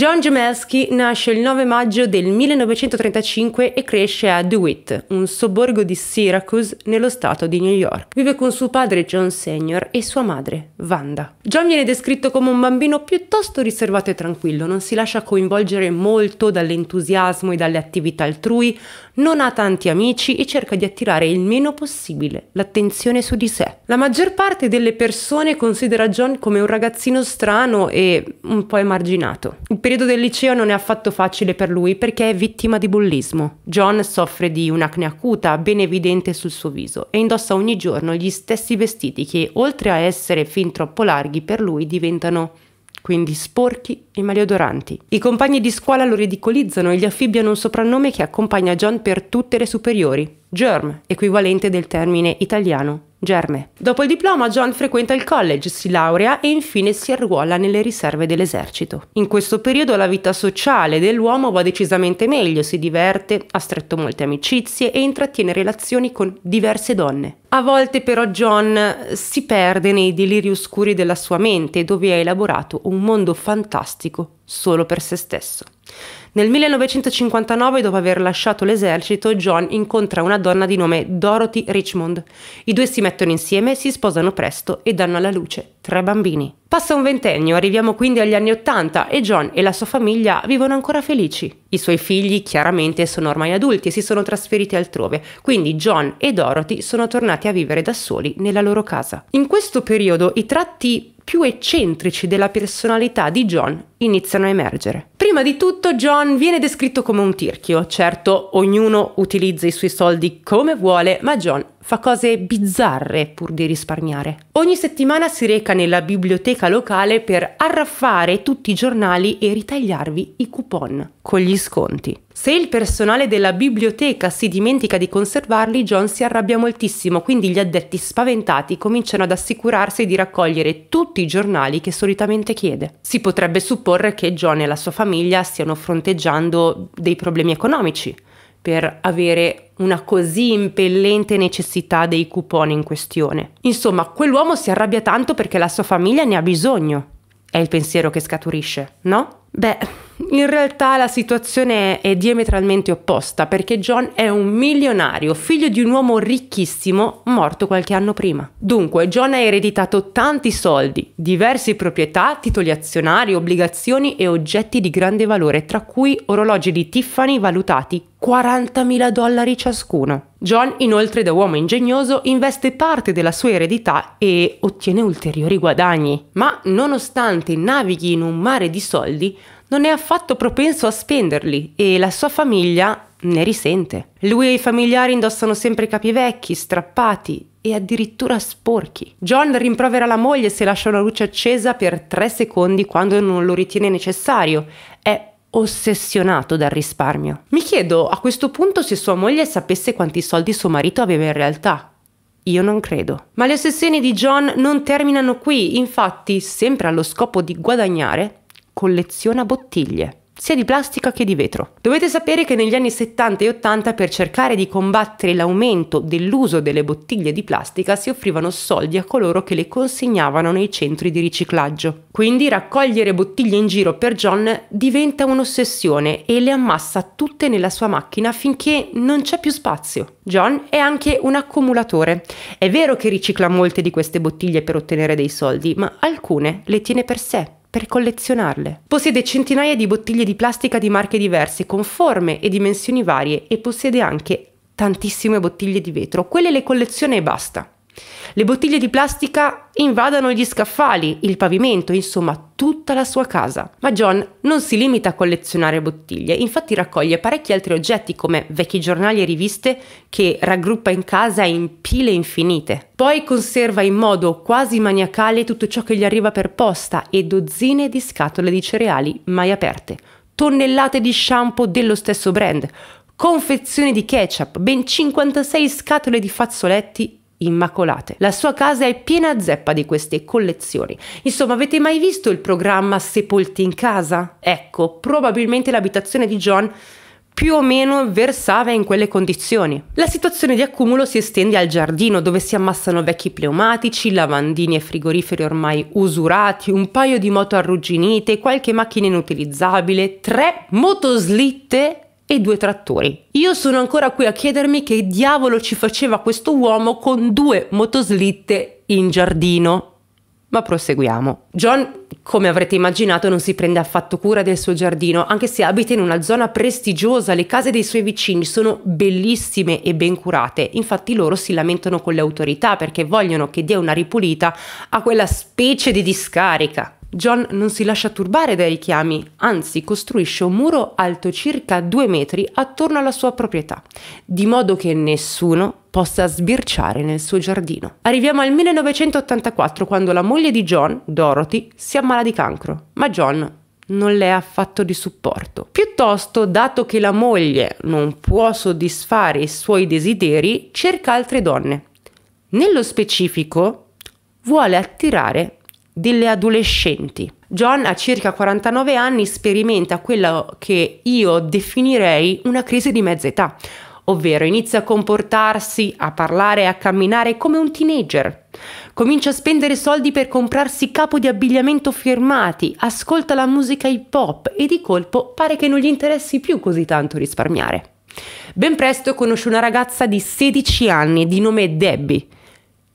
John Jamelski nasce il 9 maggio del 1935 e cresce a DeWitt, un sobborgo di Syracuse nello stato di New York. Vive con suo padre John Sr. e sua madre, Wanda. John viene descritto come un bambino piuttosto riservato e tranquillo, non si lascia coinvolgere molto dall'entusiasmo e dalle attività altrui, non ha tanti amici e cerca di attirare il meno possibile l'attenzione su di sé. La maggior parte delle persone considera John come un ragazzino strano e un po' emarginato. Il periodo del liceo non è affatto facile per lui perché è vittima di bullismo. John soffre di un'acne acuta, ben evidente sul suo viso, e indossa ogni giorno gli stessi vestiti che, oltre a essere fin troppo larghi per lui, diventano quindi sporchi e maleodoranti. I compagni di scuola lo ridicolizzano e gli affibbiano un soprannome che accompagna John per tutte le superiori, germ, equivalente del termine italiano Germe. Dopo il diploma John frequenta il college, si laurea e infine si arruola nelle riserve dell'esercito. In questo periodo la vita sociale dell'uomo va decisamente meglio, si diverte, ha stretto molte amicizie e intrattiene relazioni con diverse donne. A volte però John si perde nei deliri oscuri della sua mente dove ha elaborato un mondo fantastico solo per se stesso. Nel 1959, dopo aver lasciato l'esercito, John incontra una donna di nome Dorothy Richmond. I due si mettono insieme, si sposano presto e danno alla luce tre bambini. Passa un ventennio, arriviamo quindi agli anni Ottanta e John e la sua famiglia vivono ancora felici. I suoi figli chiaramente sono ormai adulti e si sono trasferiti altrove, quindi John e Dorothy sono tornati a vivere da soli nella loro casa. In questo periodo i tratti più eccentrici della personalità di John iniziano a emergere. Prima di tutto John viene descritto come un tirchio, certo ognuno utilizza i suoi soldi come vuole, ma John fa cose bizzarre pur di risparmiare. Ogni settimana si reca nella biblioteca locale per arraffare tutti i giornali e ritagliarvi i coupon con gli sconti. Se il personale della biblioteca si dimentica di conservarli, John si arrabbia moltissimo, quindi gli addetti spaventati cominciano ad assicurarsi di raccogliere tutti i giornali che solitamente chiede. Si potrebbe supporre che John e la sua famiglia stiano fronteggiando dei problemi economici per avere una così impellente necessità dei coupon in questione. Insomma, quell'uomo si arrabbia tanto perché la sua famiglia ne ha bisogno. È il pensiero che scaturisce, no? Beh, in realtà la situazione è diametralmente opposta perché John è un milionario, figlio di un uomo ricchissimo morto qualche anno prima. Dunque, John ha ereditato tanti soldi, diverse proprietà, titoli azionari, obbligazioni e oggetti di grande valore, tra cui orologi di Tiffany valutati 40.000 dollari ciascuno. John, inoltre da uomo ingegnoso, investe parte della sua eredità e ottiene ulteriori guadagni. Ma nonostante navighi in un mare di soldi, non è affatto propenso a spenderli e la sua famiglia ne risente. Lui e i familiari indossano sempre capi vecchi, strappati e addirittura sporchi. John rimprovera la moglie se lascia una luce accesa per tre secondi quando non lo ritiene necessario. È ossessionato dal risparmio. Mi chiedo a questo punto se sua moglie sapesse quanti soldi suo marito aveva in realtà. Io non credo. Ma le ossessioni di John non terminano qui, infatti, sempre allo scopo di guadagnare, colleziona bottiglie sia di plastica che di vetro. Dovete sapere che negli anni 70 e 80 per cercare di combattere l'aumento dell'uso delle bottiglie di plastica si offrivano soldi a coloro che le consegnavano nei centri di riciclaggio. Quindi raccogliere bottiglie in giro per John diventa un'ossessione e le ammassa tutte nella sua macchina finché non c'è più spazio. John è anche un accumulatore. È vero che ricicla molte di queste bottiglie per ottenere dei soldi, ma alcune le tiene per sé per collezionarle. Possiede centinaia di bottiglie di plastica di marche diverse, con forme e dimensioni varie e possiede anche tantissime bottiglie di vetro. Quelle le colleziona e basta. Le bottiglie di plastica invadano gli scaffali, il pavimento, insomma tutta la sua casa. Ma John non si limita a collezionare bottiglie, infatti raccoglie parecchi altri oggetti come vecchi giornali e riviste che raggruppa in casa in pile infinite. Poi conserva in modo quasi maniacale tutto ciò che gli arriva per posta e dozzine di scatole di cereali mai aperte, tonnellate di shampoo dello stesso brand, confezioni di ketchup, ben 56 scatole di fazzoletti immacolate. La sua casa è piena zeppa di queste collezioni. Insomma, avete mai visto il programma Sepolti in casa? Ecco, probabilmente l'abitazione di John più o meno versava in quelle condizioni. La situazione di accumulo si estende al giardino dove si ammassano vecchi pneumatici, lavandini e frigoriferi ormai usurati, un paio di moto arrugginite, qualche macchina inutilizzabile, tre motoslitte e due trattori. Io sono ancora qui a chiedermi che diavolo ci faceva questo uomo con due motoslitte in giardino. Ma proseguiamo. John, come avrete immaginato, non si prende affatto cura del suo giardino, anche se abita in una zona prestigiosa, le case dei suoi vicini sono bellissime e ben curate. Infatti loro si lamentano con le autorità perché vogliono che dia una ripulita a quella specie di discarica John non si lascia turbare dai richiami, anzi costruisce un muro alto circa due metri attorno alla sua proprietà, di modo che nessuno possa sbirciare nel suo giardino. Arriviamo al 1984 quando la moglie di John, Dorothy, si ammala di cancro, ma John non le è affatto di supporto. Piuttosto, dato che la moglie non può soddisfare i suoi desideri, cerca altre donne. Nello specifico, vuole attirare delle adolescenti. John a circa 49 anni sperimenta quello che io definirei una crisi di mezza età, ovvero inizia a comportarsi, a parlare e a camminare come un teenager. Comincia a spendere soldi per comprarsi capo di abbigliamento firmati, ascolta la musica hip hop e di colpo pare che non gli interessi più così tanto risparmiare. Ben presto conosce una ragazza di 16 anni di nome Debbie,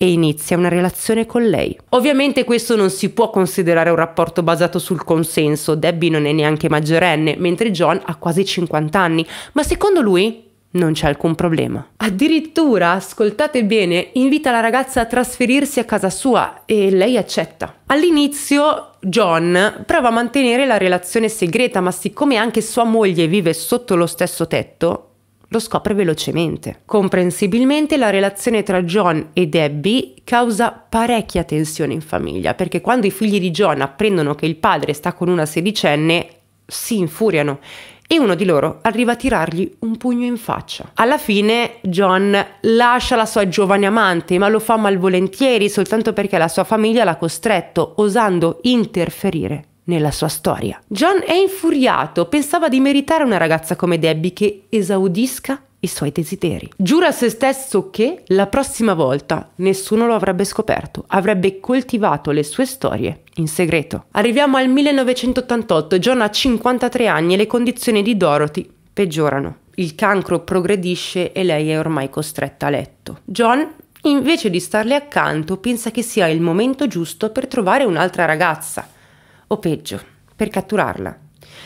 e inizia una relazione con lei. Ovviamente questo non si può considerare un rapporto basato sul consenso, Debbie non è neanche maggiorenne, mentre John ha quasi 50 anni, ma secondo lui non c'è alcun problema. Addirittura, ascoltate bene, invita la ragazza a trasferirsi a casa sua e lei accetta. All'inizio John prova a mantenere la relazione segreta, ma siccome anche sua moglie vive sotto lo stesso tetto, lo scopre velocemente. Comprensibilmente la relazione tra John e Debbie causa parecchia tensione in famiglia, perché quando i figli di John apprendono che il padre sta con una sedicenne, si infuriano e uno di loro arriva a tirargli un pugno in faccia. Alla fine John lascia la sua giovane amante, ma lo fa malvolentieri soltanto perché la sua famiglia l'ha costretto, osando interferire nella sua storia. John è infuriato, pensava di meritare una ragazza come Debbie che esaudisca i suoi desideri. Giura a se stesso che la prossima volta nessuno lo avrebbe scoperto, avrebbe coltivato le sue storie in segreto. Arriviamo al 1988, John ha 53 anni e le condizioni di Dorothy peggiorano. Il cancro progredisce e lei è ormai costretta a letto. John invece di starle accanto, pensa che sia il momento giusto per trovare un'altra ragazza o peggio, per catturarla.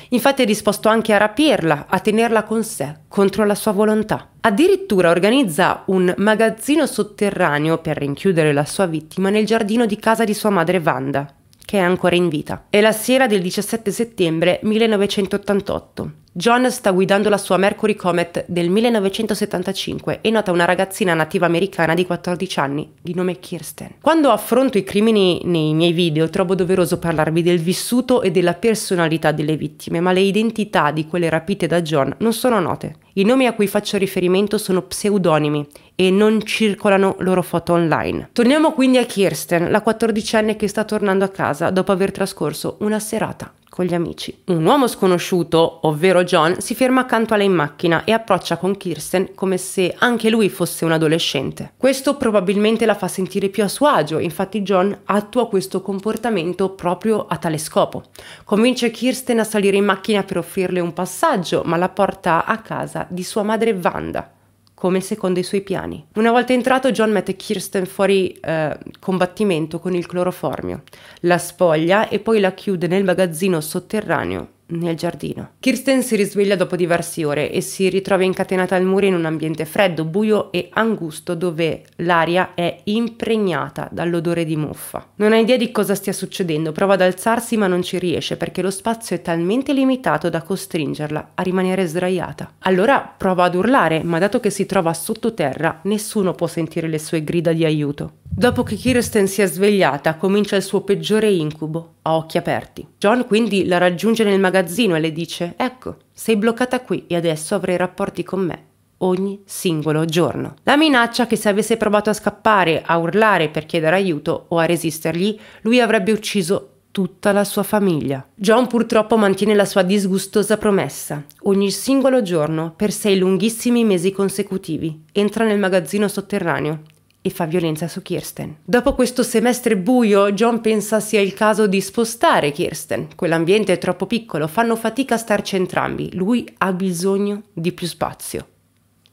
Infatti è disposto anche a rapirla, a tenerla con sé, contro la sua volontà. Addirittura organizza un magazzino sotterraneo per rinchiudere la sua vittima nel giardino di casa di sua madre Wanda, che è ancora in vita. È la sera del 17 settembre 1988 John sta guidando la sua Mercury Comet del 1975 e nota una ragazzina nativa americana di 14 anni, di nome Kirsten. Quando affronto i crimini nei miei video trovo doveroso parlarvi del vissuto e della personalità delle vittime, ma le identità di quelle rapite da John non sono note. I nomi a cui faccio riferimento sono pseudonimi e non circolano loro foto online. Torniamo quindi a Kirsten, la 14enne che sta tornando a casa dopo aver trascorso una serata con gli amici. Un uomo sconosciuto, ovvero John, si ferma accanto a lei in macchina e approccia con Kirsten come se anche lui fosse un adolescente. Questo probabilmente la fa sentire più a suo agio, infatti John attua questo comportamento proprio a tale scopo. Convince Kirsten a salire in macchina per offrirle un passaggio, ma la porta a casa di sua madre Vanda come secondo i suoi piani. Una volta entrato, John mette Kirsten fuori eh, combattimento con il cloroformio, la spoglia e poi la chiude nel magazzino sotterraneo nel giardino. Kirsten si risveglia dopo diverse ore e si ritrova incatenata al muro in un ambiente freddo, buio e angusto dove l'aria è impregnata dall'odore di muffa. Non ha idea di cosa stia succedendo, prova ad alzarsi ma non ci riesce perché lo spazio è talmente limitato da costringerla a rimanere sdraiata. Allora prova ad urlare, ma dato che si trova sottoterra, nessuno può sentire le sue grida di aiuto. Dopo che Kirsten si è svegliata, comincia il suo peggiore incubo, a occhi aperti. John quindi la raggiunge nel magazzino ragazzino e le dice ecco, sei bloccata qui e adesso avrai rapporti con me ogni singolo giorno. La minaccia che se avesse provato a scappare, a urlare per chiedere aiuto o a resistergli, lui avrebbe ucciso tutta la sua famiglia. John purtroppo mantiene la sua disgustosa promessa. Ogni singolo giorno, per sei lunghissimi mesi consecutivi, entra nel magazzino sotterraneo e fa violenza su Kirsten. Dopo questo semestre buio, John pensa sia il caso di spostare Kirsten. Quell'ambiente è troppo piccolo, fanno fatica a starci entrambi. Lui ha bisogno di più spazio.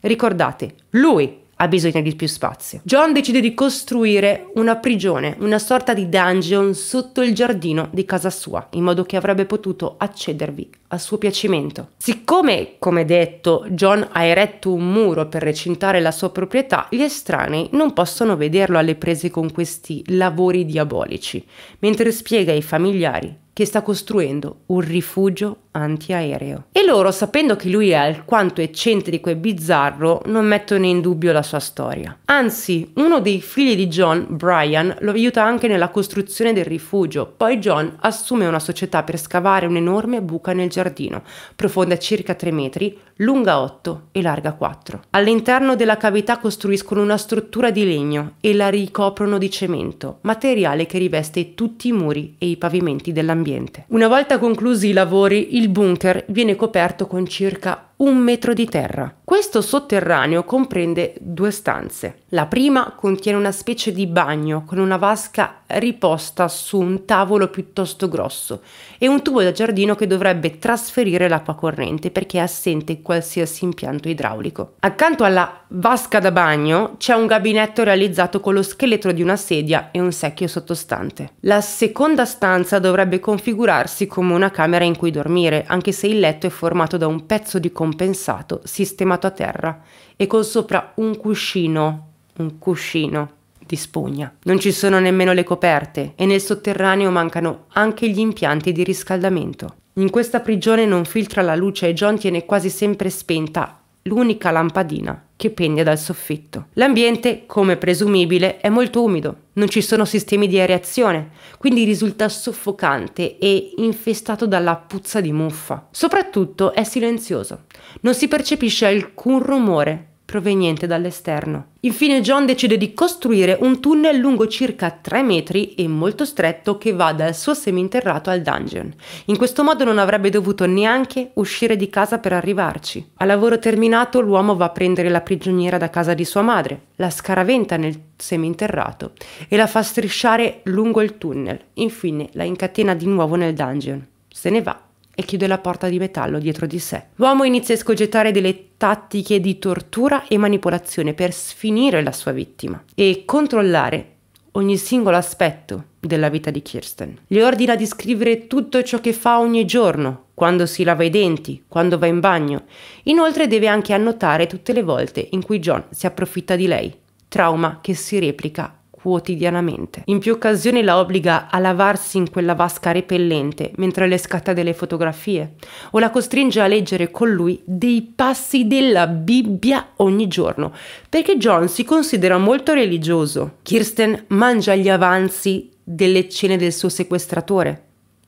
Ricordate, lui ha bisogno di più spazio. John decide di costruire una prigione, una sorta di dungeon sotto il giardino di casa sua, in modo che avrebbe potuto accedervi a suo piacimento. Siccome, come detto, John ha eretto un muro per recintare la sua proprietà, gli estranei non possono vederlo alle prese con questi lavori diabolici, mentre spiega ai familiari che sta costruendo un rifugio antiaereo. E loro, sapendo che lui è alquanto eccentrico e bizzarro, non mettono in dubbio la sua storia. Anzi, uno dei figli di John, Brian, lo aiuta anche nella costruzione del rifugio. Poi John assume una società per scavare un'enorme buca nel giardino, profonda circa 3 metri, lunga 8 e larga 4. All'interno della cavità costruiscono una struttura di legno e la ricoprono di cemento, materiale che riveste tutti i muri e i pavimenti dell'ambiente. Una volta conclusi i lavori, il il bunker viene coperto con circa un metro di terra. Questo sotterraneo comprende due stanze. La prima contiene una specie di bagno con una vasca riposta su un tavolo piuttosto grosso e un tubo da giardino che dovrebbe trasferire l'acqua corrente perché è assente qualsiasi impianto idraulico. Accanto alla vasca da bagno c'è un gabinetto realizzato con lo scheletro di una sedia e un secchio sottostante. La seconda stanza dovrebbe configurarsi come una camera in cui dormire, anche se il letto è formato da un pezzo di comune compensato, sistemato a terra e con sopra un cuscino, un cuscino di spugna. Non ci sono nemmeno le coperte e nel sotterraneo mancano anche gli impianti di riscaldamento. In questa prigione non filtra la luce e John tiene quasi sempre spenta l'unica lampadina che pende dal soffitto. L'ambiente, come presumibile, è molto umido, non ci sono sistemi di areazione, quindi risulta soffocante e infestato dalla puzza di muffa. Soprattutto è silenzioso. Non si percepisce alcun rumore proveniente dall'esterno. Infine John decide di costruire un tunnel lungo circa 3 metri e molto stretto che va dal suo seminterrato al dungeon. In questo modo non avrebbe dovuto neanche uscire di casa per arrivarci. A lavoro terminato l'uomo va a prendere la prigioniera da casa di sua madre, la scaraventa nel seminterrato e la fa strisciare lungo il tunnel. Infine la incatena di nuovo nel dungeon. Se ne va e chiude la porta di metallo dietro di sé. L'uomo inizia a escogettare delle tattiche di tortura e manipolazione per sfinire la sua vittima e controllare ogni singolo aspetto della vita di Kirsten. Le ordina di scrivere tutto ciò che fa ogni giorno, quando si lava i denti, quando va in bagno. Inoltre deve anche annotare tutte le volte in cui John si approfitta di lei, trauma che si replica quotidianamente. In più occasioni la obbliga a lavarsi in quella vasca repellente mentre le scatta delle fotografie o la costringe a leggere con lui dei passi della Bibbia ogni giorno, perché John si considera molto religioso. Kirsten mangia gli avanzi delle cene del suo sequestratore,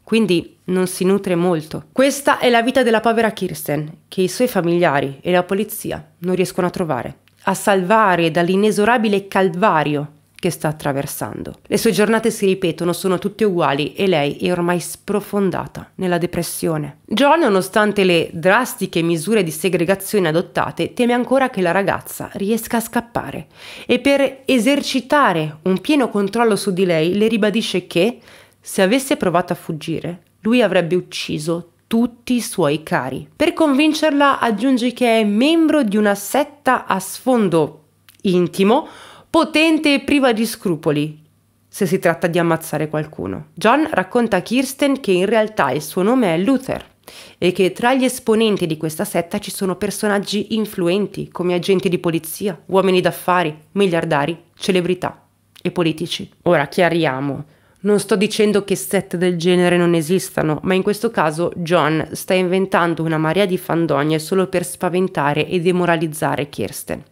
quindi non si nutre molto. Questa è la vita della povera Kirsten, che i suoi familiari e la polizia non riescono a trovare, a salvare dall'inesorabile calvario che sta attraversando. Le sue giornate si ripetono, sono tutte uguali e lei è ormai sprofondata nella depressione. John, nonostante le drastiche misure di segregazione adottate, teme ancora che la ragazza riesca a scappare e per esercitare un pieno controllo su di lei le ribadisce che, se avesse provato a fuggire, lui avrebbe ucciso tutti i suoi cari. Per convincerla aggiunge che è membro di una setta a sfondo intimo potente e priva di scrupoli se si tratta di ammazzare qualcuno. John racconta a Kirsten che in realtà il suo nome è Luther e che tra gli esponenti di questa setta ci sono personaggi influenti come agenti di polizia, uomini d'affari, miliardari, celebrità e politici. Ora chiariamo, non sto dicendo che set del genere non esistano, ma in questo caso John sta inventando una marea di fandonie solo per spaventare e demoralizzare Kirsten.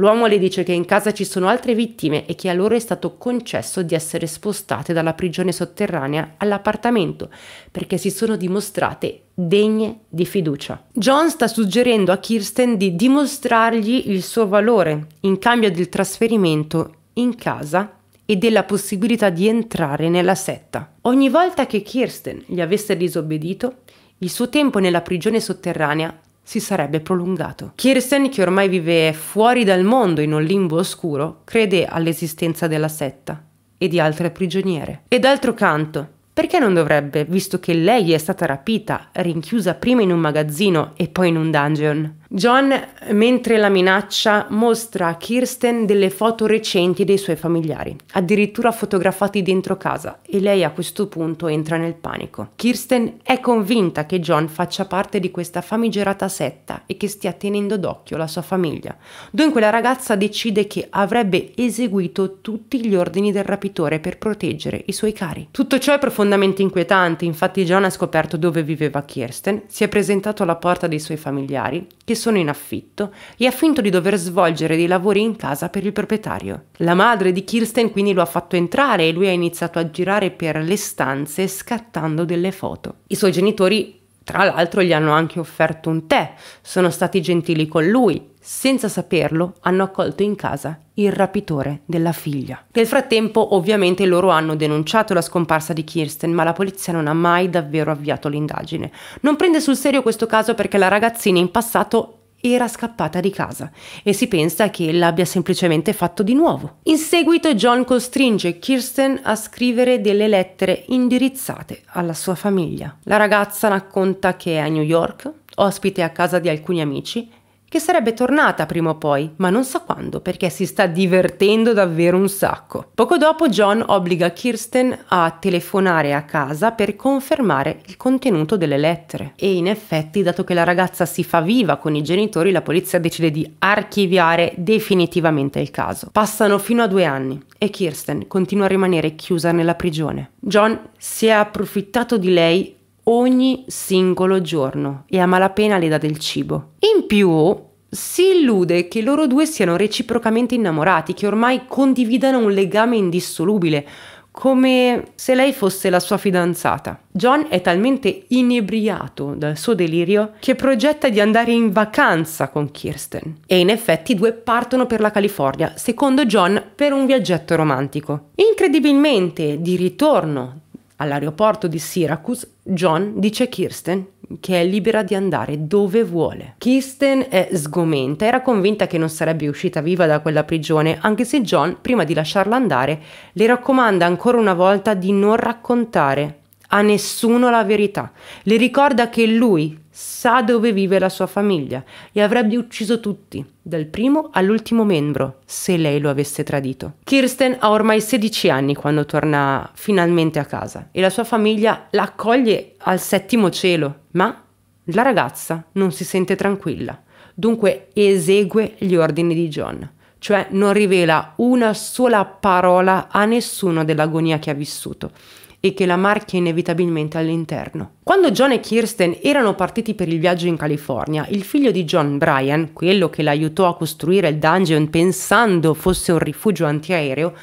L'uomo le dice che in casa ci sono altre vittime e che a loro è stato concesso di essere spostate dalla prigione sotterranea all'appartamento perché si sono dimostrate degne di fiducia. John sta suggerendo a Kirsten di dimostrargli il suo valore in cambio del trasferimento in casa e della possibilità di entrare nella setta. Ogni volta che Kirsten gli avesse disobbedito, il suo tempo nella prigione sotterranea si sarebbe prolungato. Kirsten, che ormai vive fuori dal mondo in un limbo oscuro, crede all'esistenza della setta e di altre prigioniere. E d'altro canto, perché non dovrebbe, visto che lei è stata rapita, rinchiusa prima in un magazzino e poi in un dungeon? John, mentre la minaccia, mostra a Kirsten delle foto recenti dei suoi familiari, addirittura fotografati dentro casa, e lei a questo punto entra nel panico. Kirsten è convinta che John faccia parte di questa famigerata setta e che stia tenendo d'occhio la sua famiglia. Dunque la ragazza decide che avrebbe eseguito tutti gli ordini del rapitore per proteggere i suoi cari. Tutto ciò è profondamente inquietante, infatti John ha scoperto dove viveva Kirsten, si è presentato alla porta dei suoi familiari, che sono in affitto e ha finto di dover svolgere dei lavori in casa per il proprietario. La madre di Kirsten quindi lo ha fatto entrare e lui ha iniziato a girare per le stanze scattando delle foto. I suoi genitori tra l'altro gli hanno anche offerto un tè, sono stati gentili con lui. Senza saperlo, hanno accolto in casa il rapitore della figlia. Nel frattempo, ovviamente, loro hanno denunciato la scomparsa di Kirsten, ma la polizia non ha mai davvero avviato l'indagine. Non prende sul serio questo caso perché la ragazzina in passato era scappata di casa e si pensa che l'abbia semplicemente fatto di nuovo. In seguito John costringe Kirsten a scrivere delle lettere indirizzate alla sua famiglia. La ragazza racconta che è a New York, ospite a casa di alcuni amici, che sarebbe tornata prima o poi, ma non sa quando perché si sta divertendo davvero un sacco. Poco dopo John obbliga Kirsten a telefonare a casa per confermare il contenuto delle lettere e in effetti, dato che la ragazza si fa viva con i genitori, la polizia decide di archiviare definitivamente il caso. Passano fino a due anni e Kirsten continua a rimanere chiusa nella prigione. John si è approfittato di lei ogni singolo giorno e a malapena le dà del cibo. In più, si illude che loro due siano reciprocamente innamorati, che ormai condividano un legame indissolubile, come se lei fosse la sua fidanzata. John è talmente inebriato dal suo delirio che progetta di andare in vacanza con Kirsten. E in effetti i due partono per la California, secondo John per un viaggetto romantico. Incredibilmente, di ritorno All'aeroporto di Syracuse, John dice a Kirsten che è libera di andare dove vuole. Kirsten è sgomenta, era convinta che non sarebbe uscita viva da quella prigione, anche se John, prima di lasciarla andare, le raccomanda ancora una volta di non raccontare a nessuno la verità. Le ricorda che lui, sa dove vive la sua famiglia e avrebbe ucciso tutti, dal primo all'ultimo membro, se lei lo avesse tradito. Kirsten ha ormai 16 anni quando torna finalmente a casa e la sua famiglia l'accoglie al settimo cielo, ma la ragazza non si sente tranquilla, dunque esegue gli ordini di John cioè non rivela una sola parola a nessuno dell'agonia che ha vissuto e che la marchia inevitabilmente all'interno. Quando John e Kirsten erano partiti per il viaggio in California, il figlio di John, Brian, quello che l'aiutò a costruire il dungeon pensando fosse un rifugio antiaereo,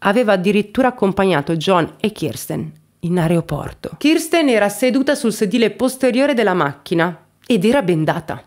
aveva addirittura accompagnato John e Kirsten in aeroporto. Kirsten era seduta sul sedile posteriore della macchina ed era bendata.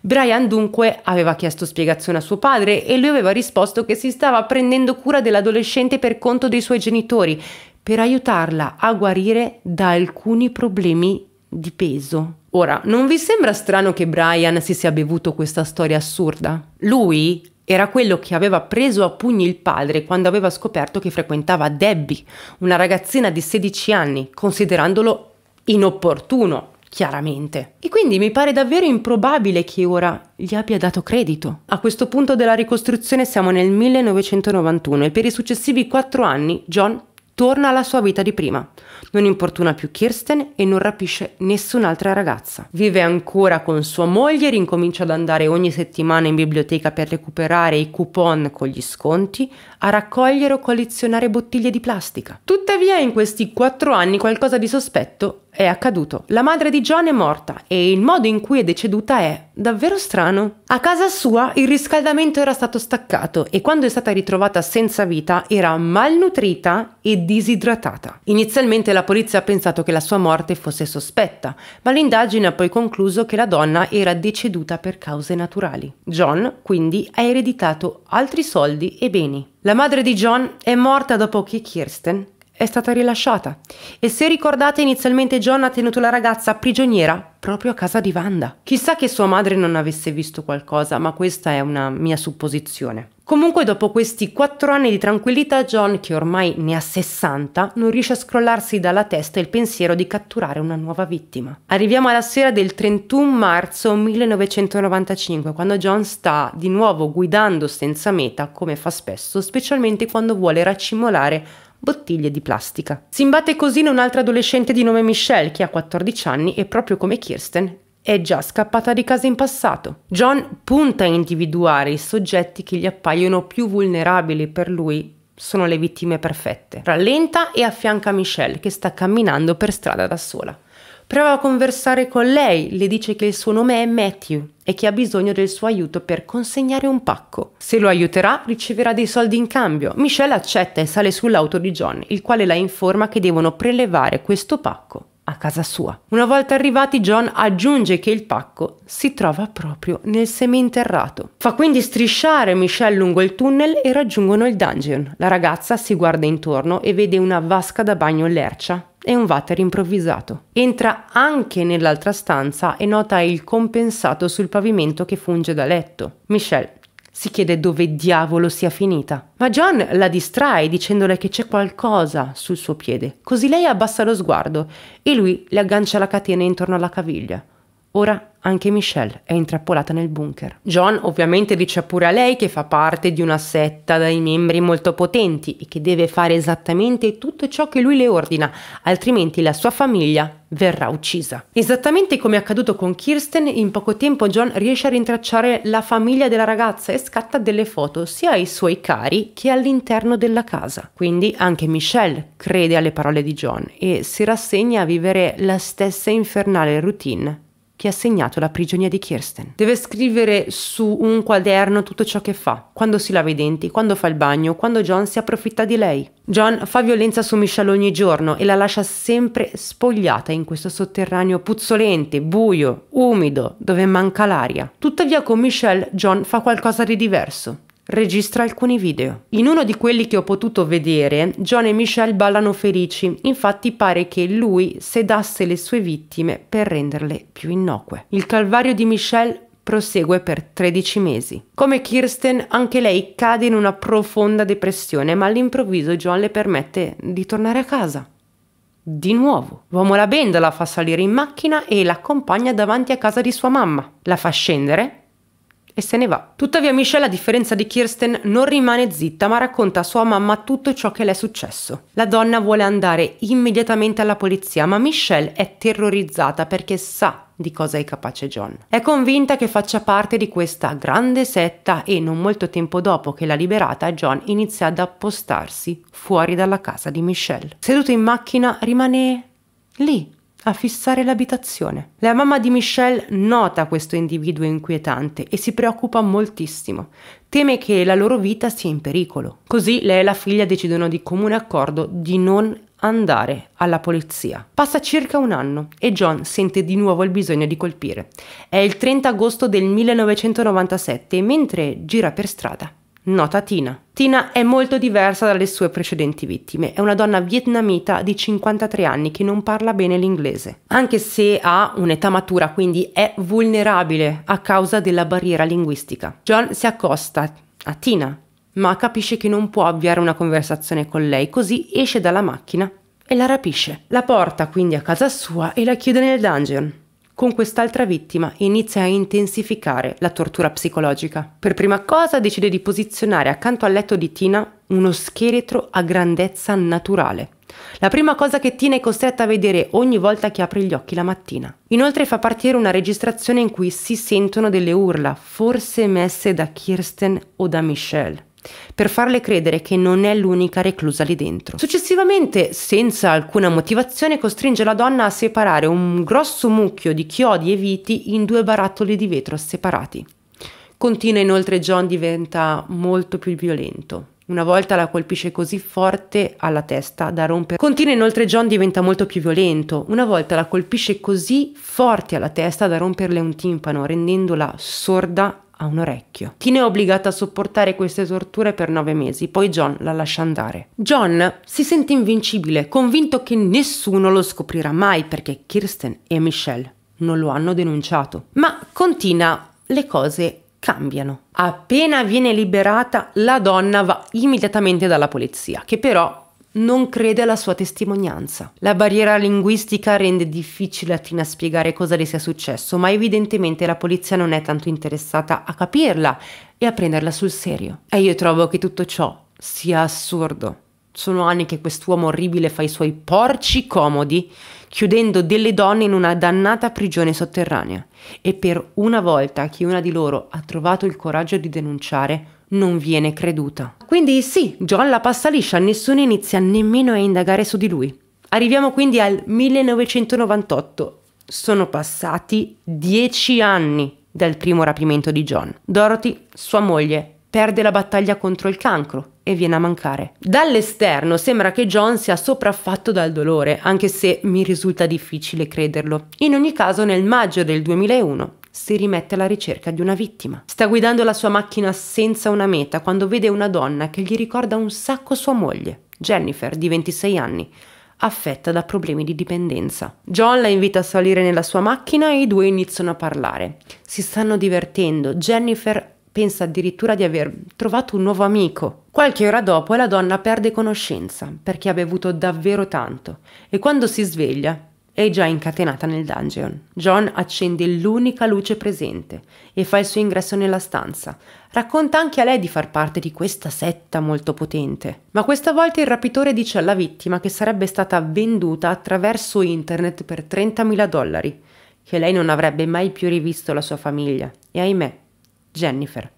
Brian dunque aveva chiesto spiegazione a suo padre e lui aveva risposto che si stava prendendo cura dell'adolescente per conto dei suoi genitori per aiutarla a guarire da alcuni problemi di peso. Ora, non vi sembra strano che Brian si sia bevuto questa storia assurda? Lui era quello che aveva preso a pugni il padre quando aveva scoperto che frequentava Debbie, una ragazzina di 16 anni, considerandolo inopportuno, chiaramente. E quindi mi pare davvero improbabile che ora gli abbia dato credito. A questo punto della ricostruzione siamo nel 1991 e per i successivi quattro anni John torna alla sua vita di prima. Non importuna più Kirsten e non rapisce nessun'altra ragazza. Vive ancora con sua moglie, rincomincia ad andare ogni settimana in biblioteca per recuperare i coupon con gli sconti, a raccogliere o collezionare bottiglie di plastica. Tuttavia in questi quattro anni qualcosa di sospetto è accaduto. La madre di John è morta e il modo in cui è deceduta è davvero strano. A casa sua il riscaldamento era stato staccato e quando è stata ritrovata senza vita era malnutrita e disidratata. Inizialmente la polizia ha pensato che la sua morte fosse sospetta, ma l'indagine ha poi concluso che la donna era deceduta per cause naturali. John quindi ha ereditato altri soldi e beni. La madre di John è morta dopo che Kirsten è stata rilasciata e se ricordate inizialmente John ha tenuto la ragazza prigioniera proprio a casa di Wanda. Chissà che sua madre non avesse visto qualcosa, ma questa è una mia supposizione. Comunque dopo questi quattro anni di tranquillità John, che ormai ne ha 60, non riesce a scrollarsi dalla testa il pensiero di catturare una nuova vittima. Arriviamo alla sera del 31 marzo 1995, quando John sta di nuovo guidando senza meta, come fa spesso, specialmente quando vuole raccimolare bottiglie di plastica. Si imbatte così in un'altra adolescente di nome Michelle che ha 14 anni e proprio come Kirsten è già scappata di casa in passato. John punta a individuare i soggetti che gli appaiono più vulnerabili per lui sono le vittime perfette. Rallenta e affianca Michelle che sta camminando per strada da sola. Prova a conversare con lei, le dice che il suo nome è Matthew e che ha bisogno del suo aiuto per consegnare un pacco. Se lo aiuterà, riceverà dei soldi in cambio. Michelle accetta e sale sull'auto di John, il quale la informa che devono prelevare questo pacco a casa sua. Una volta arrivati, John aggiunge che il pacco si trova proprio nel seminterrato. Fa quindi strisciare Michelle lungo il tunnel e raggiungono il dungeon. La ragazza si guarda intorno e vede una vasca da bagno lercia e un water improvvisato. Entra anche nell'altra stanza e nota il compensato sul pavimento che funge da letto. Michelle si chiede dove diavolo sia finita. Ma John la distrae dicendole che c'è qualcosa sul suo piede, così lei abbassa lo sguardo e lui le aggancia la catena intorno alla caviglia. Ora anche Michelle è intrappolata nel bunker. John ovviamente dice pure a lei che fa parte di una setta dai membri molto potenti e che deve fare esattamente tutto ciò che lui le ordina, altrimenti la sua famiglia verrà uccisa. Esattamente come è accaduto con Kirsten, in poco tempo John riesce a rintracciare la famiglia della ragazza e scatta delle foto sia ai suoi cari che all'interno della casa. Quindi anche Michelle crede alle parole di John e si rassegna a vivere la stessa infernale routine che ha segnato la prigionia di Kirsten. Deve scrivere su un quaderno tutto ciò che fa, quando si lava i denti, quando fa il bagno, quando John si approfitta di lei. John fa violenza su Michelle ogni giorno e la lascia sempre spogliata in questo sotterraneo puzzolente, buio, umido, dove manca l'aria. Tuttavia con Michelle John fa qualcosa di diverso registra alcuni video. In uno di quelli che ho potuto vedere, John e Michelle ballano felici, infatti pare che lui sedasse le sue vittime per renderle più innocue. Il calvario di Michelle prosegue per 13 mesi. Come Kirsten, anche lei cade in una profonda depressione, ma all'improvviso John le permette di tornare a casa. Di nuovo, l'uomo la benda la fa salire in macchina e l'accompagna davanti a casa di sua mamma. La fa scendere e se ne va. Tuttavia Michelle, a differenza di Kirsten, non rimane zitta ma racconta a sua mamma tutto ciò che le è successo. La donna vuole andare immediatamente alla polizia ma Michelle è terrorizzata perché sa di cosa è capace John. È convinta che faccia parte di questa grande setta e non molto tempo dopo che l'ha liberata, John inizia ad appostarsi fuori dalla casa di Michelle. Seduto in macchina rimane lì a fissare l'abitazione. La mamma di Michelle nota questo individuo inquietante e si preoccupa moltissimo. Teme che la loro vita sia in pericolo. Così lei e la figlia decidono di comune accordo di non andare alla polizia. Passa circa un anno e John sente di nuovo il bisogno di colpire. È il 30 agosto del 1997 e mentre gira per strada nota Tina. Tina è molto diversa dalle sue precedenti vittime, è una donna vietnamita di 53 anni che non parla bene l'inglese, anche se ha un'età matura, quindi è vulnerabile a causa della barriera linguistica. John si accosta a Tina, ma capisce che non può avviare una conversazione con lei, così esce dalla macchina e la rapisce. La porta quindi a casa sua e la chiude nel dungeon con quest'altra vittima inizia a intensificare la tortura psicologica. Per prima cosa decide di posizionare accanto al letto di Tina uno scheletro a grandezza naturale. La prima cosa che Tina è costretta a vedere ogni volta che apre gli occhi la mattina. Inoltre fa partire una registrazione in cui si sentono delle urla, forse emesse da Kirsten o da Michelle per farle credere che non è l'unica reclusa lì dentro. Successivamente, senza alcuna motivazione, costringe la donna a separare un grosso mucchio di chiodi e viti in due barattoli di vetro separati. Continua inoltre John diventa molto più violento. Una volta la colpisce così forte alla testa da rompere. Continua inoltre John diventa molto più violento. Una volta la colpisce così forte alla testa da romperle un timpano, rendendola sorda a un orecchio. Tina è obbligata a sopportare queste torture per nove mesi, poi John la lascia andare. John si sente invincibile, convinto che nessuno lo scoprirà mai perché Kirsten e Michelle non lo hanno denunciato. Ma con Tina le cose cambiano. Appena viene liberata, la donna va immediatamente dalla polizia, che però non crede alla sua testimonianza. La barriera linguistica rende difficile a Tina spiegare cosa le sia successo, ma evidentemente la polizia non è tanto interessata a capirla e a prenderla sul serio. E io trovo che tutto ciò sia assurdo. Sono anni che quest'uomo orribile fa i suoi porci comodi, chiudendo delle donne in una dannata prigione sotterranea. E per una volta che una di loro ha trovato il coraggio di denunciare, non viene creduta. Quindi sì, John la passa liscia, nessuno inizia nemmeno a indagare su di lui. Arriviamo quindi al 1998. Sono passati dieci anni dal primo rapimento di John. Dorothy, sua moglie, perde la battaglia contro il cancro e viene a mancare. Dall'esterno sembra che John sia sopraffatto dal dolore, anche se mi risulta difficile crederlo. In ogni caso, nel maggio del 2001 si rimette alla ricerca di una vittima. Sta guidando la sua macchina senza una meta quando vede una donna che gli ricorda un sacco sua moglie, Jennifer, di 26 anni, affetta da problemi di dipendenza. John la invita a salire nella sua macchina e i due iniziano a parlare. Si stanno divertendo, Jennifer pensa addirittura di aver trovato un nuovo amico. Qualche ora dopo la donna perde conoscenza perché ha bevuto davvero tanto e quando si sveglia è già incatenata nel dungeon. John accende l'unica luce presente e fa il suo ingresso nella stanza. Racconta anche a lei di far parte di questa setta molto potente. Ma questa volta il rapitore dice alla vittima che sarebbe stata venduta attraverso internet per 30.000 dollari, che lei non avrebbe mai più rivisto la sua famiglia e ahimè Jennifer.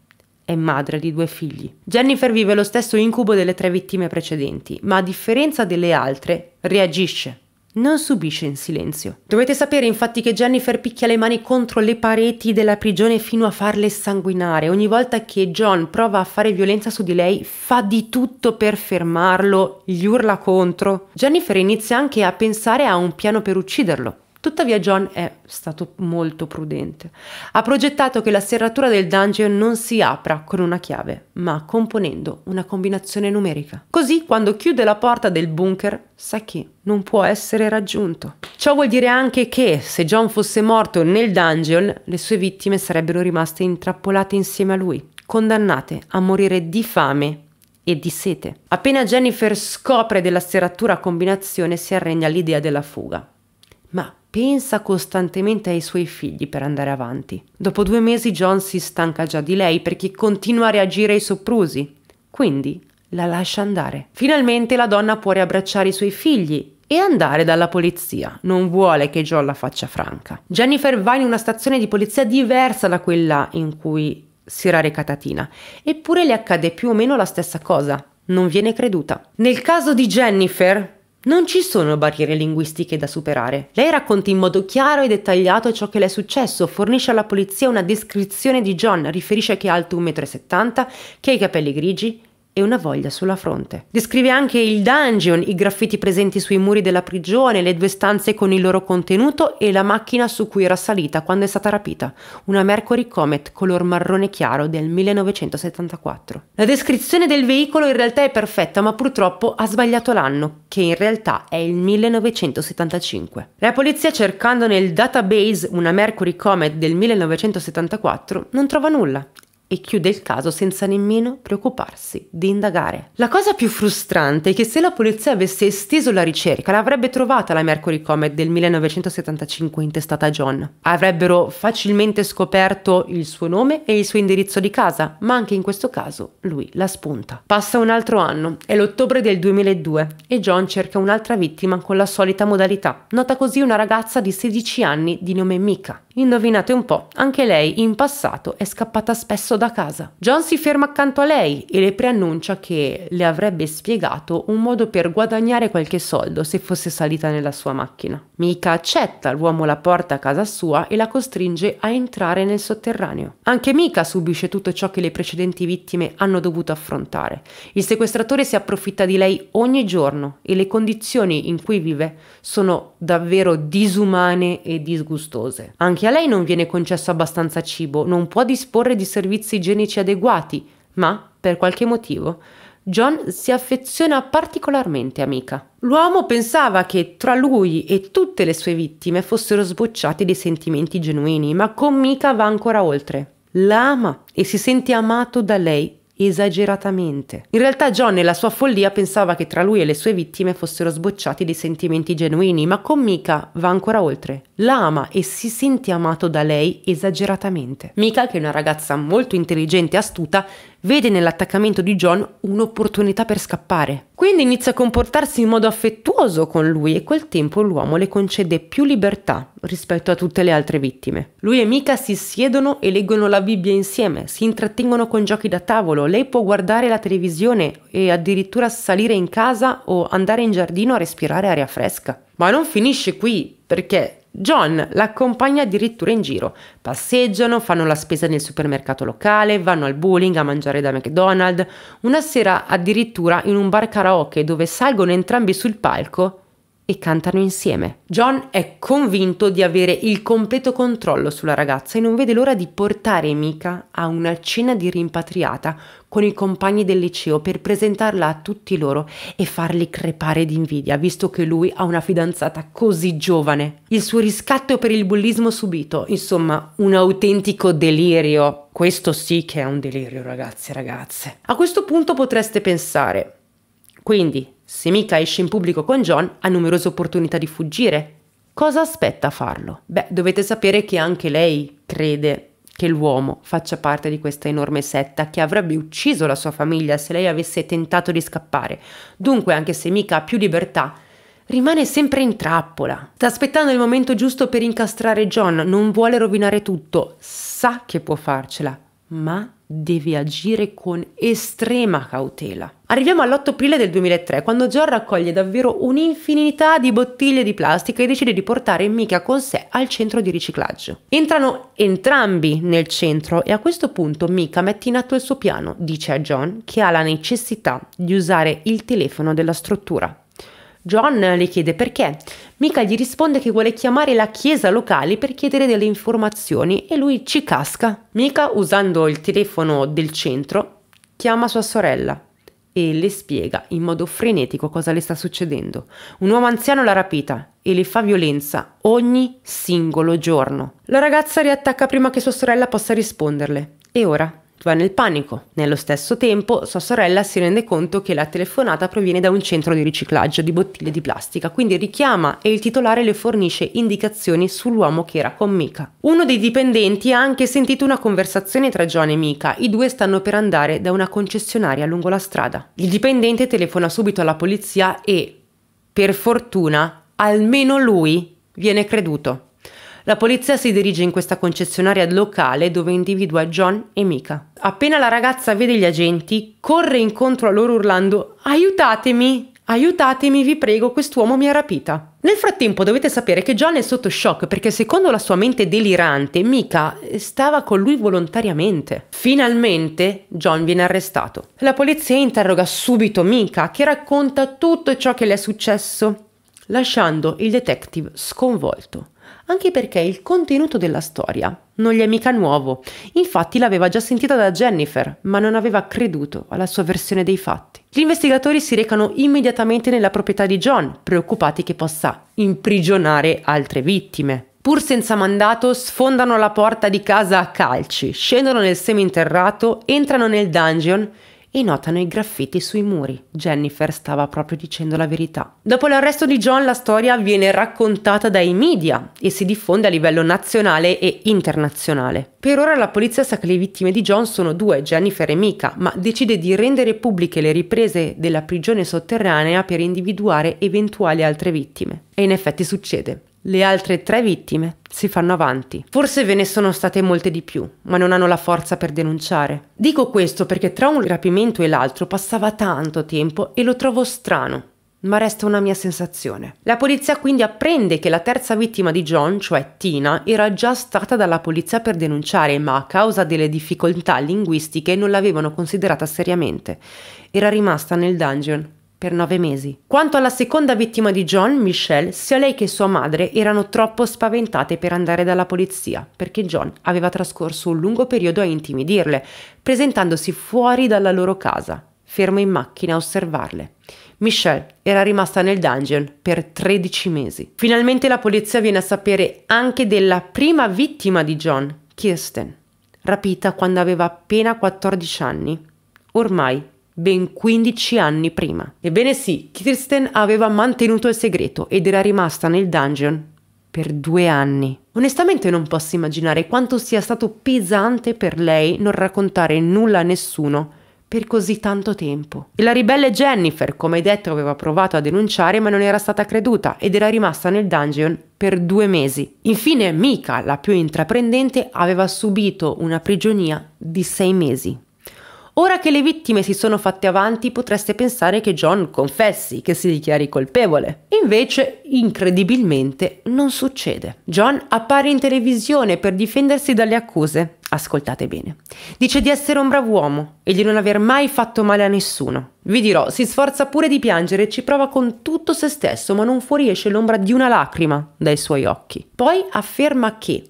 È madre di due figli. Jennifer vive lo stesso incubo delle tre vittime precedenti, ma a differenza delle altre, reagisce. Non subisce in silenzio. Dovete sapere infatti che Jennifer picchia le mani contro le pareti della prigione fino a farle sanguinare. Ogni volta che John prova a fare violenza su di lei, fa di tutto per fermarlo, gli urla contro. Jennifer inizia anche a pensare a un piano per ucciderlo. Tuttavia John è stato molto prudente. Ha progettato che la serratura del dungeon non si apra con una chiave, ma componendo una combinazione numerica. Così quando chiude la porta del bunker sa che non può essere raggiunto. Ciò vuol dire anche che se John fosse morto nel dungeon, le sue vittime sarebbero rimaste intrappolate insieme a lui, condannate a morire di fame e di sete. Appena Jennifer scopre della serratura combinazione si arregna all'idea della fuga. Ma pensa costantemente ai suoi figli per andare avanti. Dopo due mesi John si stanca già di lei perché continua a reagire ai soprusi, quindi la lascia andare. Finalmente la donna può riabbracciare i suoi figli e andare dalla polizia. Non vuole che John la faccia franca. Jennifer va in una stazione di polizia diversa da quella in cui si era recata Tina, eppure le accade più o meno la stessa cosa. Non viene creduta. Nel caso di Jennifer, non ci sono barriere linguistiche da superare. Lei racconta in modo chiaro e dettagliato ciò che le è successo, fornisce alla polizia una descrizione di John, riferisce che è alto 1,70 m, che ha i capelli grigi, e una voglia sulla fronte. Descrive anche il dungeon, i graffiti presenti sui muri della prigione, le due stanze con il loro contenuto e la macchina su cui era salita quando è stata rapita, una Mercury Comet color marrone chiaro del 1974. La descrizione del veicolo in realtà è perfetta, ma purtroppo ha sbagliato l'anno, che in realtà è il 1975. La polizia cercando nel database una Mercury Comet del 1974 non trova nulla e chiude il caso senza nemmeno preoccuparsi di indagare. La cosa più frustrante è che se la polizia avesse esteso la ricerca, l'avrebbe trovata la Mercury Comet del 1975 intestata a John. Avrebbero facilmente scoperto il suo nome e il suo indirizzo di casa, ma anche in questo caso lui la spunta. Passa un altro anno, è l'ottobre del 2002 e John cerca un'altra vittima con la solita modalità. Nota così una ragazza di 16 anni di nome Mika. Indovinate un po', anche lei in passato è scappata spesso da casa. John si ferma accanto a lei e le preannuncia che le avrebbe spiegato un modo per guadagnare qualche soldo se fosse salita nella sua macchina. Mika accetta, l'uomo la porta a casa sua e la costringe a entrare nel sotterraneo. Anche Mika subisce tutto ciò che le precedenti vittime hanno dovuto affrontare. Il sequestratore si approfitta di lei ogni giorno e le condizioni in cui vive sono davvero disumane e disgustose. Anche a lei non viene concesso abbastanza cibo, non può disporre di servizi servizi igienici adeguati, ma, per qualche motivo, John si affeziona particolarmente a Mika. L'uomo pensava che tra lui e tutte le sue vittime fossero sbocciati dei sentimenti genuini, ma con Mika va ancora oltre. La ama e si sente amato da lei esageratamente. In realtà John nella sua follia pensava che tra lui e le sue vittime fossero sbocciati dei sentimenti genuini, ma con Mika va ancora oltre. La ama e si sente amato da lei esageratamente. Mika, che è una ragazza molto intelligente e astuta, vede nell'attaccamento di John un'opportunità per scappare. Quindi inizia a comportarsi in modo affettuoso con lui e col tempo l'uomo le concede più libertà rispetto a tutte le altre vittime. Lui e Mika si siedono e leggono la Bibbia insieme, si intrattengono con giochi da tavolo, lei può guardare la televisione e addirittura salire in casa o andare in giardino a respirare aria fresca. Ma non finisce qui, perché John l'accompagna addirittura in giro. Passeggiano, fanno la spesa nel supermercato locale, vanno al bowling a mangiare da McDonald's, una sera addirittura in un bar karaoke dove salgono entrambi sul palco e cantano insieme. John è convinto di avere il completo controllo sulla ragazza e non vede l'ora di portare Mika a una cena di rimpatriata con i compagni del liceo per presentarla a tutti loro e farli crepare d'invidia, visto che lui ha una fidanzata così giovane. Il suo riscatto per il bullismo subito, insomma, un autentico delirio. Questo sì che è un delirio, ragazzi e ragazze. A questo punto potreste pensare, quindi se Mika esce in pubblico con John, ha numerose opportunità di fuggire. Cosa aspetta a farlo? Beh, dovete sapere che anche lei crede che l'uomo faccia parte di questa enorme setta che avrebbe ucciso la sua famiglia se lei avesse tentato di scappare. Dunque, anche se Mika ha più libertà, rimane sempre in trappola. Sta aspettando il momento giusto per incastrare John, non vuole rovinare tutto, sa che può farcela, ma deve agire con estrema cautela. Arriviamo all'8 aprile del 2003, quando John raccoglie davvero un'infinità di bottiglie di plastica e decide di portare Mika con sé al centro di riciclaggio. Entrano entrambi nel centro e a questo punto Mika mette in atto il suo piano, dice a John che ha la necessità di usare il telefono della struttura. John le chiede perché. Mika gli risponde che vuole chiamare la chiesa locale per chiedere delle informazioni e lui ci casca. Mika, usando il telefono del centro, chiama sua sorella, e le spiega in modo frenetico cosa le sta succedendo. Un uomo anziano l'ha rapita e le fa violenza ogni singolo giorno. La ragazza riattacca prima che sua sorella possa risponderle. E ora va nel panico. Nello stesso tempo, sua sorella si rende conto che la telefonata proviene da un centro di riciclaggio di bottiglie di plastica, quindi richiama e il titolare le fornisce indicazioni sull'uomo che era con Mika. Uno dei dipendenti ha anche sentito una conversazione tra John e Mika. I due stanno per andare da una concessionaria lungo la strada. Il dipendente telefona subito alla polizia e, per fortuna, almeno lui viene creduto. La polizia si dirige in questa concessionaria locale dove individua John e Mika. Appena la ragazza vede gli agenti, corre incontro a loro urlando Aiutatemi! Aiutatemi, vi prego, quest'uomo mi ha rapita. Nel frattempo dovete sapere che John è sotto shock perché secondo la sua mente delirante Mika eh, stava con lui volontariamente. Finalmente John viene arrestato. La polizia interroga subito Mika che racconta tutto ciò che le è successo, lasciando il detective sconvolto anche perché il contenuto della storia non gli è mica nuovo. Infatti l'aveva già sentita da Jennifer, ma non aveva creduto alla sua versione dei fatti. Gli investigatori si recano immediatamente nella proprietà di John, preoccupati che possa imprigionare altre vittime. Pur senza mandato, sfondano la porta di casa a calci, scendono nel seminterrato, entrano nel dungeon e notano i graffiti sui muri. Jennifer stava proprio dicendo la verità. Dopo l'arresto di John la storia viene raccontata dai media e si diffonde a livello nazionale e internazionale. Per ora la polizia sa che le vittime di John sono due, Jennifer e Mika, ma decide di rendere pubbliche le riprese della prigione sotterranea per individuare eventuali altre vittime. E in effetti succede. Le altre tre vittime si fanno avanti. Forse ve ne sono state molte di più, ma non hanno la forza per denunciare. Dico questo perché tra un rapimento e l'altro passava tanto tempo e lo trovo strano ma resta una mia sensazione. La polizia quindi apprende che la terza vittima di John, cioè Tina, era già stata dalla polizia per denunciare, ma a causa delle difficoltà linguistiche non l'avevano considerata seriamente. Era rimasta nel dungeon per nove mesi. Quanto alla seconda vittima di John, Michelle, sia lei che sua madre erano troppo spaventate per andare dalla polizia, perché John aveva trascorso un lungo periodo a intimidirle, presentandosi fuori dalla loro casa, fermo in macchina a osservarle. Michelle era rimasta nel dungeon per 13 mesi. Finalmente la polizia viene a sapere anche della prima vittima di John, Kirsten, rapita quando aveva appena 14 anni. Ormai ben 15 anni prima. Ebbene sì, Kirsten aveva mantenuto il segreto ed era rimasta nel dungeon per due anni. Onestamente non posso immaginare quanto sia stato pesante per lei non raccontare nulla a nessuno per così tanto tempo. E la ribelle Jennifer, come detto, aveva provato a denunciare ma non era stata creduta ed era rimasta nel dungeon per due mesi. Infine Mika, la più intraprendente, aveva subito una prigionia di sei mesi. Ora che le vittime si sono fatte avanti, potreste pensare che John confessi, che si dichiari colpevole. Invece, incredibilmente, non succede. John appare in televisione per difendersi dalle accuse. Ascoltate bene. Dice di essere un bravo uomo e di non aver mai fatto male a nessuno. Vi dirò, si sforza pure di piangere e ci prova con tutto se stesso, ma non fuoriesce l'ombra di una lacrima dai suoi occhi. Poi afferma che,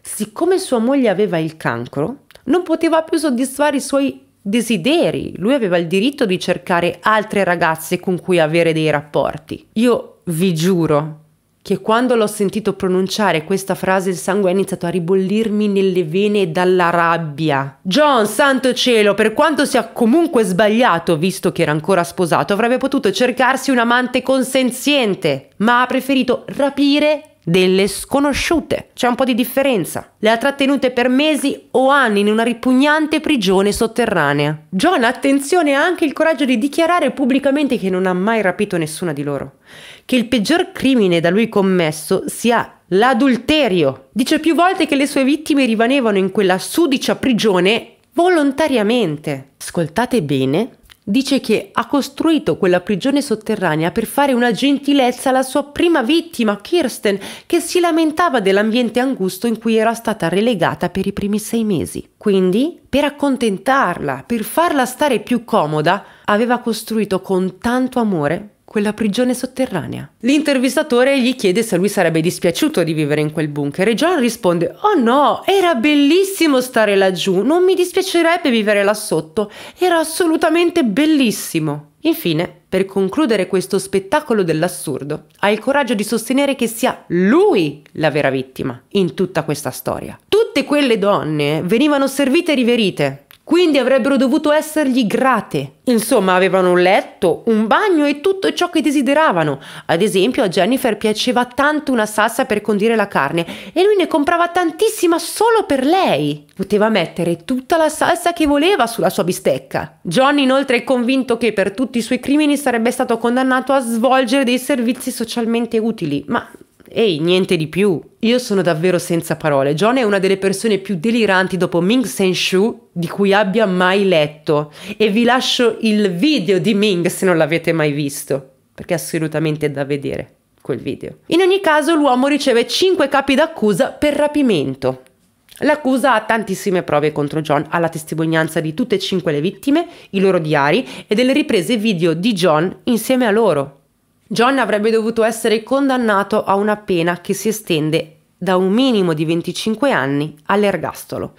siccome sua moglie aveva il cancro, non poteva più soddisfare i suoi desideri, lui aveva il diritto di cercare altre ragazze con cui avere dei rapporti. Io vi giuro che quando l'ho sentito pronunciare questa frase il sangue ha iniziato a ribollirmi nelle vene dalla rabbia. John, santo cielo, per quanto sia comunque sbagliato, visto che era ancora sposato, avrebbe potuto cercarsi un amante consenziente, ma ha preferito rapire delle sconosciute. C'è un po' di differenza. Le ha trattenute per mesi o anni in una ripugnante prigione sotterranea. John, attenzione, ha anche il coraggio di dichiarare pubblicamente che non ha mai rapito nessuna di loro. Che il peggior crimine da lui commesso sia l'adulterio. Dice più volte che le sue vittime rimanevano in quella sudicia prigione volontariamente. Ascoltate bene dice che ha costruito quella prigione sotterranea per fare una gentilezza alla sua prima vittima, Kirsten, che si lamentava dell'ambiente angusto in cui era stata relegata per i primi sei mesi. Quindi, per accontentarla, per farla stare più comoda, aveva costruito con tanto amore quella prigione sotterranea. L'intervistatore gli chiede se lui sarebbe dispiaciuto di vivere in quel bunker e John risponde Oh no, era bellissimo stare laggiù, non mi dispiacerebbe vivere là sotto, era assolutamente bellissimo. Infine, per concludere questo spettacolo dell'assurdo, ha il coraggio di sostenere che sia lui la vera vittima in tutta questa storia. Tutte quelle donne venivano servite e riverite, quindi avrebbero dovuto essergli grate. Insomma, avevano un letto, un bagno e tutto ciò che desideravano. Ad esempio, a Jennifer piaceva tanto una salsa per condire la carne e lui ne comprava tantissima solo per lei. Poteva mettere tutta la salsa che voleva sulla sua bistecca. John inoltre è convinto che per tutti i suoi crimini sarebbe stato condannato a svolgere dei servizi socialmente utili, ma Ehi, niente di più. Io sono davvero senza parole. John è una delle persone più deliranti dopo Ming Sen Shu di cui abbia mai letto. E vi lascio il video di Ming se non l'avete mai visto, perché è assolutamente da vedere quel video. In ogni caso, l'uomo riceve 5 capi d'accusa per rapimento. L'accusa ha tantissime prove contro John, ha la testimonianza di tutte e cinque le vittime, i loro diari e delle riprese video di John insieme a loro. John avrebbe dovuto essere condannato a una pena che si estende da un minimo di 25 anni all'ergastolo.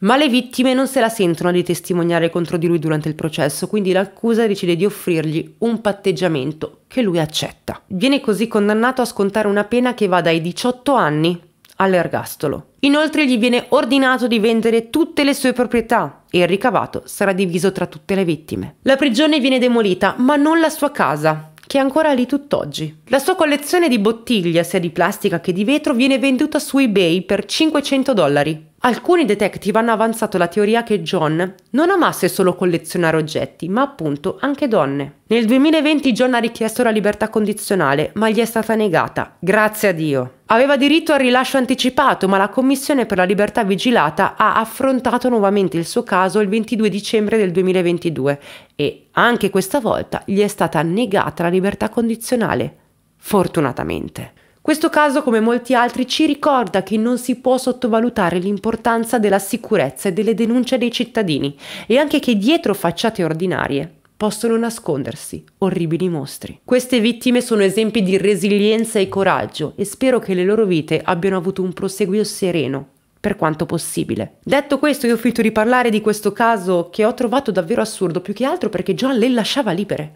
Ma le vittime non se la sentono di testimoniare contro di lui durante il processo, quindi l'accusa decide di offrirgli un patteggiamento che lui accetta. Viene così condannato a scontare una pena che va dai 18 anni all'ergastolo. Inoltre gli viene ordinato di vendere tutte le sue proprietà e il ricavato sarà diviso tra tutte le vittime. La prigione viene demolita, ma non la sua casa, che è ancora lì tutt'oggi. La sua collezione di bottiglie, sia di plastica che di vetro, viene venduta su eBay per 500 dollari. Alcuni detective hanno avanzato la teoria che John non amasse solo collezionare oggetti, ma appunto anche donne. Nel 2020 John ha richiesto la libertà condizionale, ma gli è stata negata, grazie a Dio. Aveva diritto al rilascio anticipato, ma la Commissione per la libertà vigilata ha affrontato nuovamente il suo caso il 22 dicembre del 2022 e anche questa volta gli è stata negata la libertà condizionale, fortunatamente. Questo caso, come molti altri, ci ricorda che non si può sottovalutare l'importanza della sicurezza e delle denunce dei cittadini e anche che dietro facciate ordinarie possono nascondersi orribili mostri. Queste vittime sono esempi di resilienza e coraggio e spero che le loro vite abbiano avuto un proseguio sereno per quanto possibile. Detto questo, io ho finito di parlare di questo caso che ho trovato davvero assurdo, più che altro perché John le lasciava libere.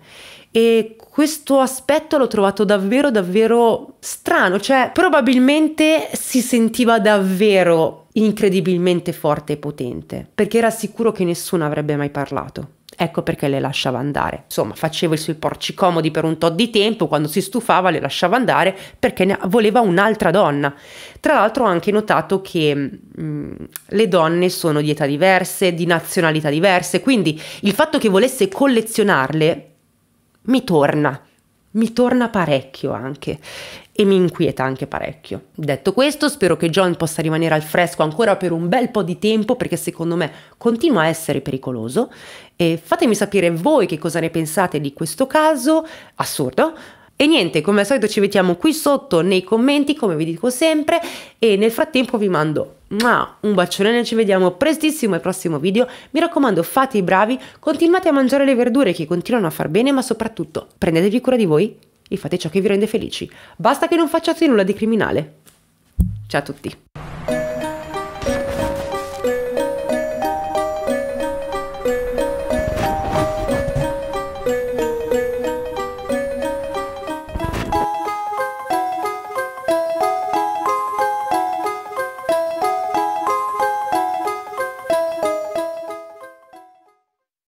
E questo aspetto l'ho trovato davvero davvero strano, cioè probabilmente si sentiva davvero incredibilmente forte e potente, perché era sicuro che nessuno avrebbe mai parlato. Ecco perché le lasciava andare. Insomma, faceva i suoi porci comodi per un tot di tempo, quando si stufava le lasciava andare perché voleva un'altra donna. Tra l'altro ho anche notato che mh, mm, le donne sono di età diverse, di nazionalità diverse, quindi il fatto che volesse collezionarle mi torna, mi torna parecchio anche e mi inquieta anche parecchio. Detto questo, spero che John possa rimanere al fresco ancora per un bel po' di tempo perché secondo me continua a essere pericoloso e fatemi sapere voi che cosa ne pensate di questo caso assurdo e niente, come al solito ci vediamo qui sotto nei commenti, come vi dico sempre, e nel frattempo vi mando un bacione, ci vediamo prestissimo al prossimo video. Mi raccomando, fate i bravi, continuate a mangiare le verdure che continuano a far bene, ma soprattutto prendetevi cura di voi e fate ciò che vi rende felici. Basta che non facciate nulla di criminale. Ciao a tutti.